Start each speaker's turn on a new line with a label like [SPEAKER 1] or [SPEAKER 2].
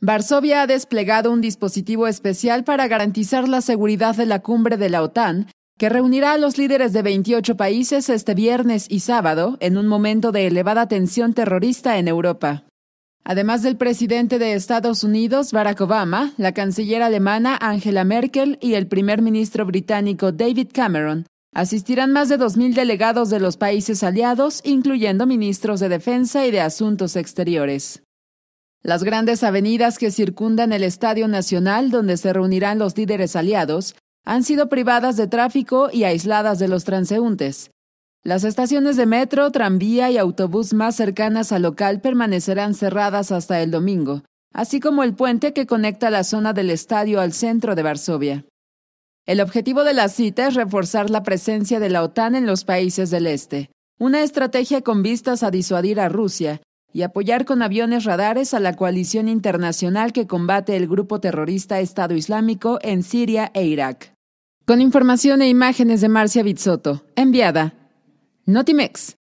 [SPEAKER 1] Varsovia ha desplegado un dispositivo especial para garantizar la seguridad de la cumbre de la OTAN, que reunirá a los líderes de 28 países este viernes y sábado en un momento de elevada tensión terrorista en Europa. Además del presidente de Estados Unidos, Barack Obama, la canciller alemana Angela Merkel y el primer ministro británico David Cameron, asistirán más de 2.000 delegados de los países aliados, incluyendo ministros de Defensa y de Asuntos Exteriores. Las grandes avenidas que circundan el Estadio Nacional, donde se reunirán los líderes aliados, han sido privadas de tráfico y aisladas de los transeúntes. Las estaciones de metro, tranvía y autobús más cercanas al local permanecerán cerradas hasta el domingo, así como el puente que conecta la zona del estadio al centro de Varsovia. El objetivo de la cita es reforzar la presencia de la OTAN en los países del Este, una estrategia con vistas a disuadir a Rusia, y apoyar con aviones radares a la coalición internacional que combate el grupo terrorista Estado Islámico en Siria e Irak. Con información e imágenes de Marcia Bizzotto, enviada. Notimex.